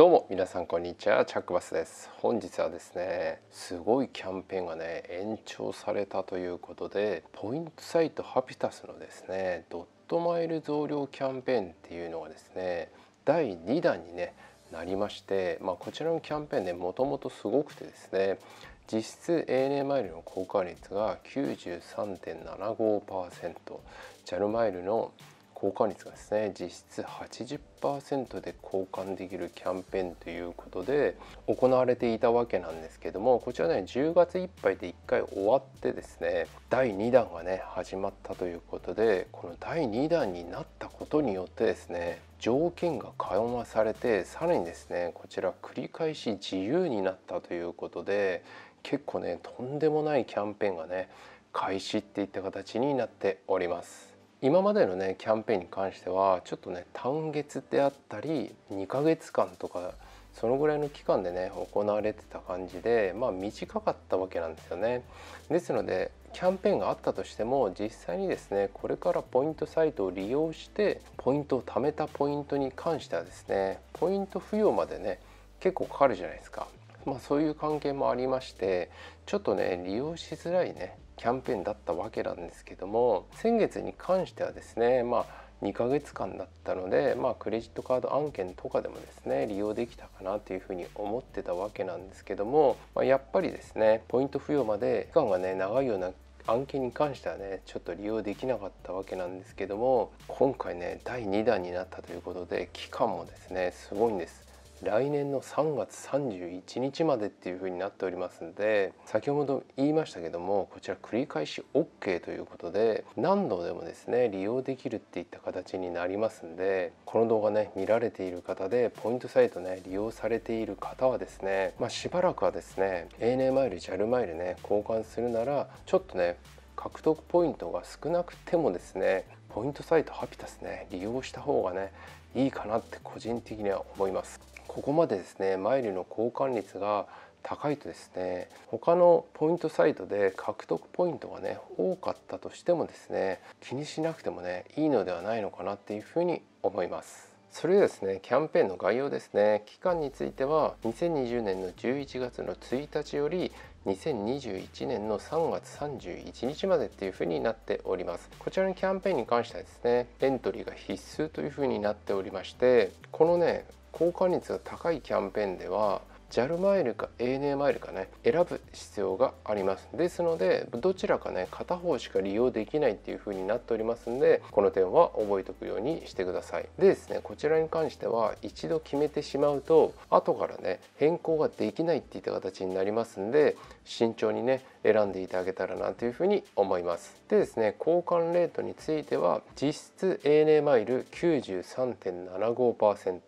どうも皆さんこんにちはチャックバスです本日はですねすごいキャンペーンがね延長されたということでポイントサイトハピタスのですねドットマイル増量キャンペーンっていうのがですね第2弾にねなりまして、まあ、こちらのキャンペーンねもともとすごくてですね実質 ANA マイルの交換率が93.75% JAL マイルの交換率がですね実質80%で交換できるキャンペーンということで行われていたわけなんですけどもこちらね10月いっぱいで1回終わってですね第2弾がね始まったということでこの第2弾になったことによってですね条件が緩和されてさらにですねこちら繰り返し自由になったということで結構ねとんでもないキャンペーンがね開始っていった形になっております。今までのねキャンペーンに関してはちょっとね単月であったり2ヶ月間とかそのぐらいの期間でね行われてた感じでまあ短かったわけなんですよね。ですのでキャンペーンがあったとしても実際にですねこれからポイントサイトを利用してポイントを貯めたポイントに関してはですねポイント付与までね結構かかるじゃないですか。まあ、そういう関係もありましてちょっとね利用しづらいねキャンペーンだったわけなんですけども先月に関してはですねまあ2ヶ月間だったので、まあ、クレジットカード案件とかでもですね利用できたかなというふうに思ってたわけなんですけども、まあ、やっぱりですねポイント付与まで期間がね長いような案件に関してはねちょっと利用できなかったわけなんですけども今回ね第2弾になったということで期間もですねすごいんです。来年の3月31日までっていうふうになっておりますので先ほど言いましたけどもこちら繰り返し OK ということで何度でもですね利用できるっていった形になりますんでこの動画ね見られている方でポイントサイトね利用されている方はですね、まあ、しばらくはですね ANA マイル JAL マイルね交換するならちょっとね獲得ポイントが少なくてもですねポイントサイトハピタスね利用した方がねいいかなって個人的には思いますここまでですねマイルの交換率が高いとですね他のポイントサイトで獲得ポイントがね多かったとしてもですね気にしなくてもねいいのではないのかなっていうふうに思います。それでですねキャンペーンの概要ですね期間については2020年の11月の1日より2021年の3月31日までっていうふうになっておりますこちらのキャンペーンに関してはですねエントリーが必須というふうになっておりましてこのね交換率が高いキャンペーンでは JAL マイルか ANA マイルかね選ぶ必要がありますですのでどちらかね片方しか利用できないっていう風になっておりますんでこの点は覚えておくようにしてくださいでですねこちらに関しては一度決めてしまうと後からね変更ができないっていった形になりますんで慎重にね選んでいただけたらなというふうに思いますでですね交換レートについては実質 ANA マイル93.75%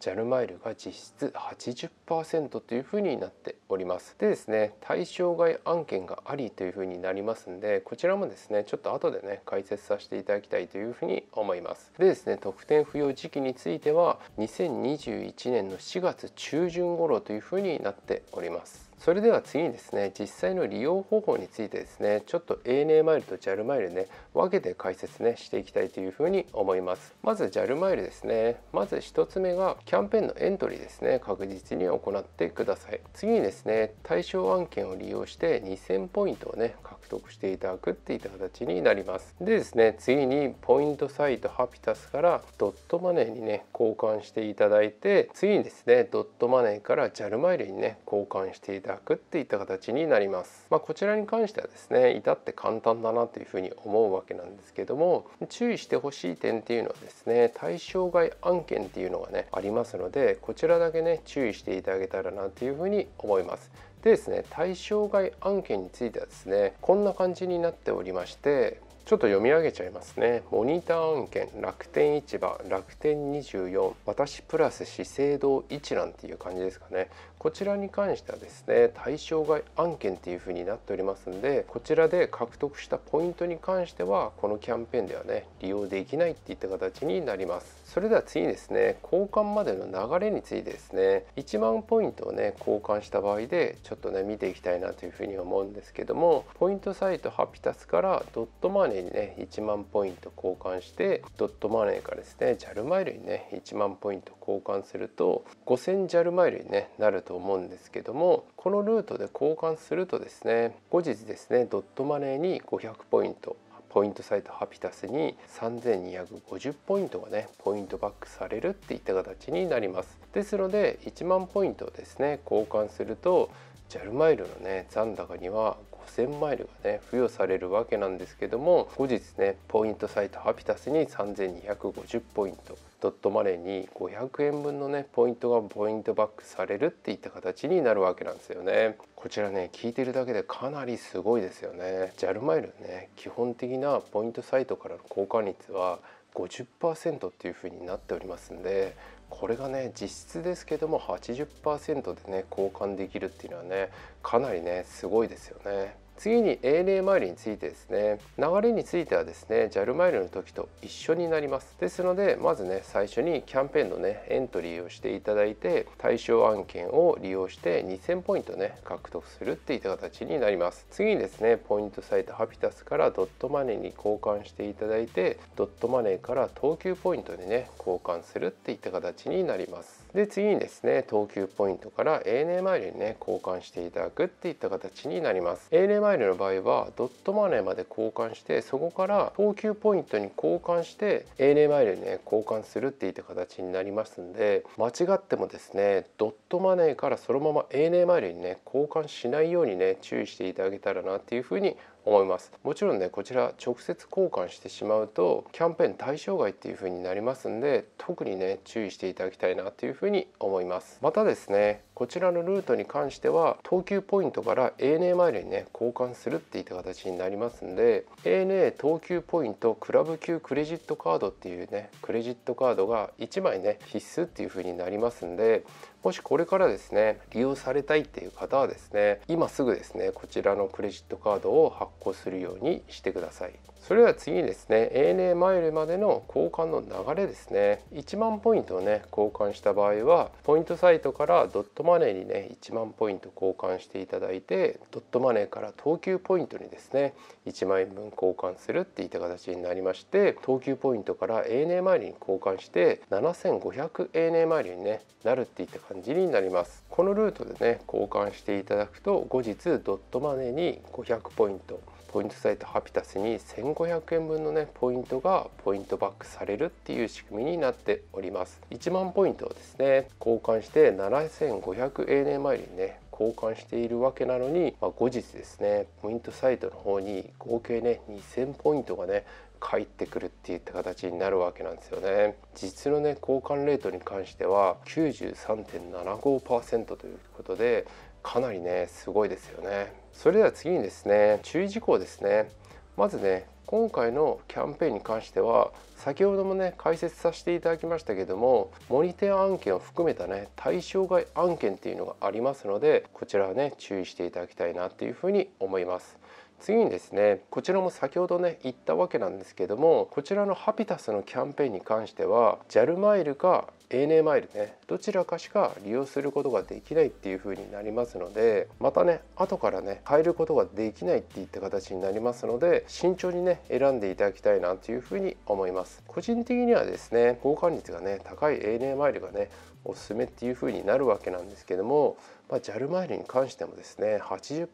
JAL マイルが実質80%というふうになっておりますでですね対象外案件がありというふうになりますんでこちらもですねちょっと後でね解説させていただきたいというふうに思いますでですね特典不要時期については2021年の4月中旬頃というふうになっておりますそれでは次にですね実際の利用方法についてですねちょっと ANA マイルと JAL マイルね分けて解説ねしていきたいというふうに思いますまず JAL マイルですねまず1つ目がキャンペーンのエントリーですね確実に行ってください次にですね対象案件を利用して2000ポイントをね得していただくっていった形になりますでですね次にポイントサイトハピタスからドットマネーにね交換していただいて次にですねドットマネーから JAL マイルにね交換していただくっていった形になります、まあ、こちらに関してはですね至って簡単だなというふうに思うわけなんですけども注意してほしい点っていうのはですね対象外案件っていうのがねありますのでこちらだけね注意していただけたらなというふうに思いますでですね対象外案件についてはですねこんな感じになっておりましてちょっと読み上げちゃいますねモニター案件楽天市場楽天24私プラス資生堂一覧っていう感じですかねこちらに関してはですね対象外案件っていう風になっておりますんでこちらで獲得したポイントに関してはこのキャンペーンではね利用できないっていった形になりますそれでは次ですね交換までの流れについてですね1万ポイントをね交換した場合でちょっとね見ていきたいなというふうに思うんですけどもポイントサイトハピタスからドットマネーにね1万ポイント交換してドットマネーからですね JAL マイルにね1万ポイント交換すると 5000JAL マイルに、ね、なると思うんですけどもこのルートで交換するとですね後日ですねドットマネーに500ポイントポイントサイトハピタスに3250ポイントがねポイントバックされるっていった形になりますですので1万ポイントですね交換すると JAL マイルのね残高には5000マイルがね付与されるわけなんですけども後日ねポイントサイトハピタスに3250ポイントドットマネーに500円分のねポイントがポイントバックされるっていった形になるわけなんですよねこちらね聞いてるだけでかなりすごいですよね JAL マイルね基本的なポイントサイトからの交換率は50%っていう風になっておりますんでこれがね実質ですけども80%でね交換できるっていうのはねかなりねすごいですよね。次に ANA イルについてですね流れについてはですね JAL マイルの時と一緒になりますですのでまずね最初にキャンペーンのねエントリーをしていただいて対象案件を利用して2000ポイントね獲得するっていった形になります次にですねポイントサイトハピタスからドットマネーに交換していただいてドットマネーから等級ポイントにね交換するっていった形になりますで次にですね等級ポイントから ANA マイルにね交換していただくっていった形になります ANA マイルの場合はドットマネーまで交換してそこから等級ポイントに交換して ANA マイルにね交換するっていった形になりますんで間違ってもですねドットマネーからそのまま ANA マイルにね交換しないようにね注意していただけたらなっていうふうに思いますもちろんねこちら直接交換してしまうとキャンペーン対象外っていう風になりますんで特にね注意していただきたいなという風に思いますまたですねこちらのルートに関しては等級ポイントから ANA マイルにね交換するっていった形になりますんで ANA 等級ポイントクラブ級クレジットカードっていうねクレジットカードが1枚ね必須っていう風になりますんでもしこれからですね利用されたいっていう方はですね今すぐですねこちらのクレジットカードを発行するようにしてください。それでは次にですね ANA マイルまでの交換の流れですね1万ポイントをね交換した場合はポイントサイトからドットマネーにね1万ポイント交換していただいてドットマネーから等級ポイントにですね1万円分交換するっていった形になりまして等級ポイントから ANA マイルに交換して7500 ANA マイルに、ね、なるっていった感じになりますこのルートでね交換していただくと後日ドットマネーに500ポイントポイントサイトハピタスに1500円分のねポイントがポイントバックされるっていう仕組みになっております1万ポイントをですね交換して7500 a a n マイルにね交換しているわけなのに、まあ、後日ですねポイントサイトの方に合計ね2000ポイントがね返ってくるっていった形になるわけなんですよね実のね交換レートに関しては93.75%ということでかなりねすごいですよねそれでは次にですね注意事項ですねまずね今回のキャンペーンに関しては先ほどもね解説させていただきましたけどもモニター案件を含めたね対象外案件っていうのがありますのでこちらはね注意していただきたいなっていうふうに思います次にですねこちらも先ほどね言ったわけなんですけどもこちらのハピタスのキャンペーンに関しては JAL マイルが ANA マイルねどちらかしか利用することができないっていう風になりますのでまたね後からね変えることができないっていった形になりますので慎重にね選んでいただきたいなという風に思います個人的にはですね交換率がね高い ANA マイルがねおすすめっていう風になるわけなんですけども、ま JAL マイルに関してもですね80%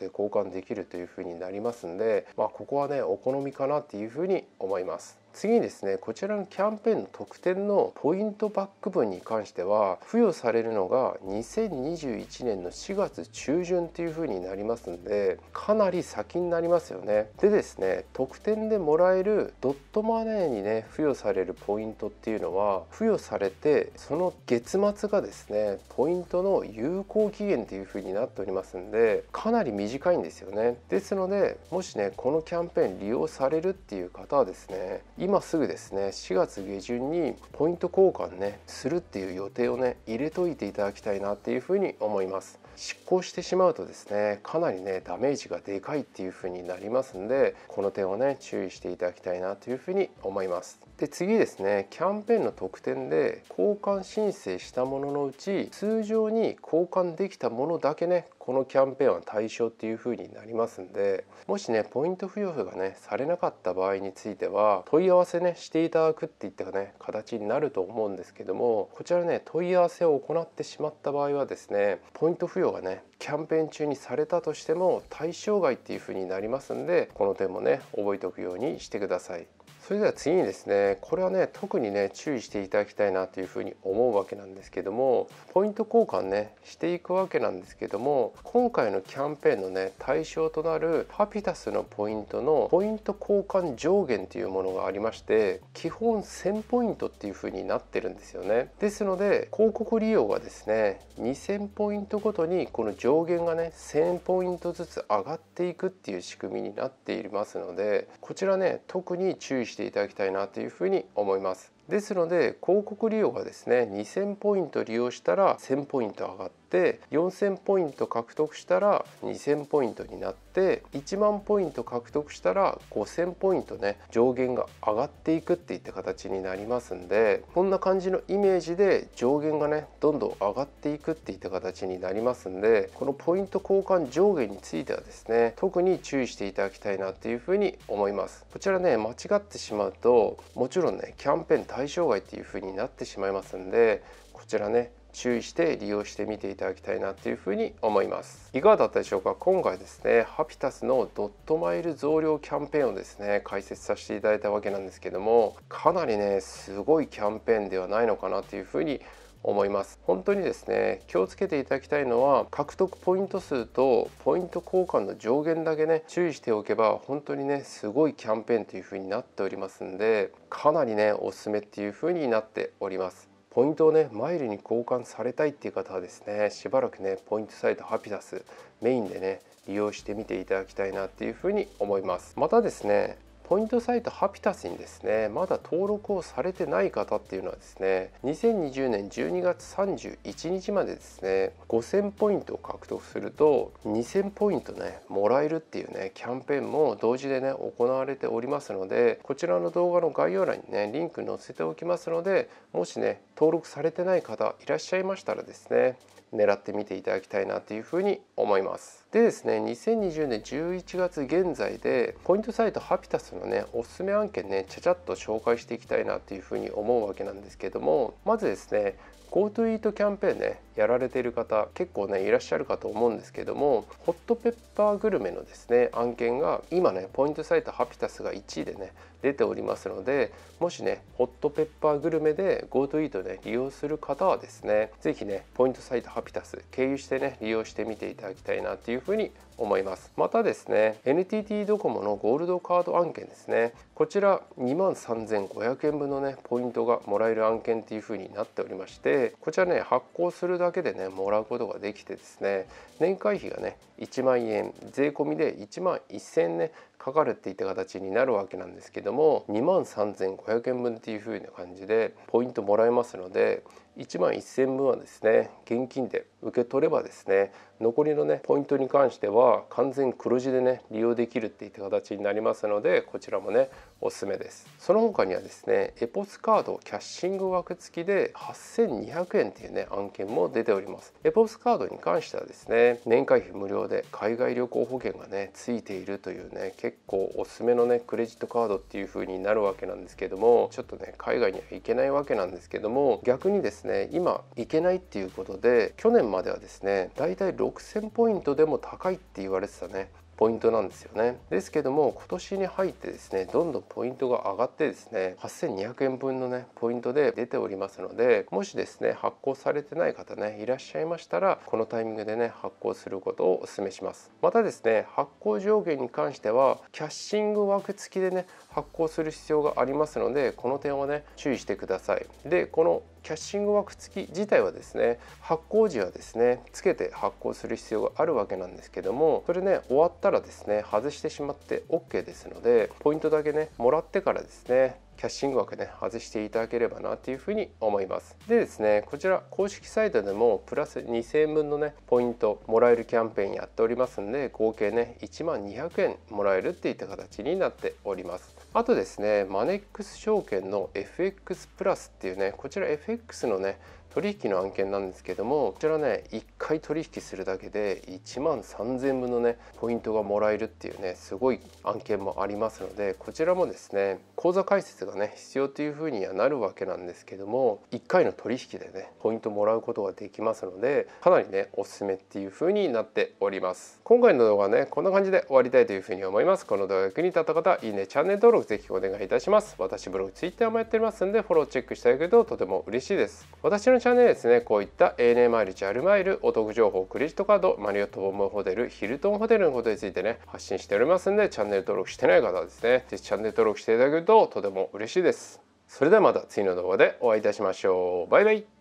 で交換できるという風になりますんで、まあ、ここはねお好みかなっていう風に思います。次にですねこちらのキャンペーンの特典のポイントバック分に関しては付与されるのが2021年の4月中旬というふうになりますんでかなり先になりますよね。でですね特典でもらえるドットマネーにね付与されるポイントっていうのは付与されてその月末がですねポイントの有効期限というふうになっておりますんでかなり短いんですよね。ですのでもしねこのキャンペーン利用されるっていう方はですね今すぐですね4月下旬にポイント交換ねするっていう予定をね入れといていただきたいなっていうふうに思います執行してしまうとですねかなりねダメージがでかいっていうふうになりますんでこの点をね注意していただきたいなというふうに思いますで次ですねキャンペーンの特典で交換申請したもののうち通常に交換できたものだけねこのキャンペーンは対象っていう風になりますんでもしねポイント付与がねされなかった場合については問い合わせねしていただくっていったね形になると思うんですけどもこちらね問い合わせを行ってしまった場合はですねポイント付与がねキャンペーン中にされたとしても対象外っていう風になりますんでこの点もね覚えておくようにしてください。それでは次にですねこれはね特にね注意していただきたいなというふうに思うわけなんですけどもポイント交換ねしていくわけなんですけども今回のキャンペーンのね対象となるハピタスのポイントのポイント交換上限というものがありまして基本1000ポイントっていうふうになってるんですよねですので広告利用がですね2000ポイントごとにこの上限がね1000ポイントずつ上がっていくっていう仕組みになっていますのでこちらね特に注意してしていただきたいなというふうに思います。ですので広告利用がですね2000ポイント利用したら1000ポイント上がってって4,000ポイント獲得したら2,000ポイントになって1万ポイント獲得したら5,000ポイントね上限が上がっていくっていった形になりますんでこんな感じのイメージで上限がねどんどん上がっていくっていった形になりますんでこのポイント交換上限についてはですね特に注意していただきたいなっていうふうに思いますこちらね間違ってしまうともちろんねキャンペーン対象外っていうふうになってしまいますんでこちらね注意して利用してみていただきたいなというふに思いますいかがだったでしょうか今回ですねハピタスのドットマイル増量キャンペーンをですね解説させていただいたわけなんですけどもかなりねすごいキャンペーンではないのかなというふうに思います本当にですね気をつけていただきたいのは獲得ポイント数とポイント交換の上限だけね注意しておけば本当にねすごいキャンペーンという風になっておりますんでかなりねおすすめっていう風になっておりますポイントをねマイルに交換されたいっていう方はですねしばらくねポイントサイトハピタスメインでね利用してみていただきたいなっていうふうに思いますまたですねポイントサイトハピタスにですねまだ登録をされてない方っていうのはですね2020年12月31日までですね5000ポイントを獲得すると2000ポイントねもらえるっていうねキャンペーンも同時でね行われておりますのでこちらの動画の概要欄にねリンク載せておきますのでもしね登録されてない方いらっしゃいましたらですね狙ってみていただきたいなというふうに思いますでですね2020年11月現在でポイントサイトハピタスのねおすすめ案件ねちゃちゃっと紹介していきたいなというふうに思うわけなんですけどもまずですね GoTo イートキャンペーンねやられている方結構ねいらっしゃるかと思うんですけどもホットペッパーグルメのですね案件が今ねポイントサイトハピタスが1位でね出ておりますのでもしねホットペッパーグルメで GoTo イートで、ね、利用する方はですね是非ねポイントサイトハピタス経由してね利用してみていただきたいなというふうに思いますまたですね NTT ドコモのゴールドカード案件ですねこちら2万3500円分のねポイントがもらえる案件っていう風になっておりましてこちらね発行するだけでねもらうことができてですね年会費がね1万円税込みで1万1000円ねかかるっていった形になるわけなんですけども2万3500円分っていう風な感じでポイントもらえますので1万1000分はですね現金で受け取ればですね残りのねポイントに関しては完全黒字でね利用できるっていった形になりますのでこちらもねおすすめですその他にはですねエポスカードキャッシング枠付きで8200円っていうね案件も出ておりますエポスカードに関してはですね年会費無料で海外旅行保険がねついているというね結結構おすすめのねクレジットカードっていう風になるわけなんですけどもちょっとね海外には行けないわけなんですけども逆にですね今行けないっていうことで去年まではですねだいたい6000ポイントでも高いって言われてたねポイントなんですよねですけども今年に入ってですねどんどんポイントが上がってですね8200円分のねポイントで出ておりますのでもしですね発行されてない方ねいらっしゃいましたらこのタイミングでね発行することをお勧めしますまたですね発行上限に関してはキャッシング枠付きでね発行する必要がありますのでこの点はね注意してくださいでこのキャッシング枠付き自体はですね発行時はですねつけて発行する必要があるわけなんですけどもそれね終わったらですね外してしまって OK ですのでポイントだけねもらってからですねキャッシング枠ね外していただければなというふに思いますでですねこちら公式サイトでもプラス2000円分のねポイントもらえるキャンペーンやっておりますんで合計ね1万200円もらえるっていった形になっておりますあとですねマネックス証券の FX プラスっていうねこちら FX のね取引の案件なんですけどもこちらね1回取引するだけで1万3000分のねポイントがもらえるっていうねすごい案件もありますのでこちらもですね口座開設がね必要というふうにはなるわけなんですけども1回の取引でねポイントもらうことができますのでかなりねおすすめっていうふうになっております今回の動画はねこんな感じで終わりたいというふうに思いますこの動画が役に立った方いいねチャンネル登録ぜひお願いいたします私ブログツイッターもやっておりますんでフォローチェックしてあげるととても嬉しいです私の社ですねこういった ANA マイルチャルマイルお得情報クレジットカードマリオットボムホテルヒルトンホテルのことについてね発信しておりますんでチャンネル登録してない方はですね是非チャンネル登録していただけるととても嬉しいですそれではまた次の動画でお会いいたしましょうバイバイ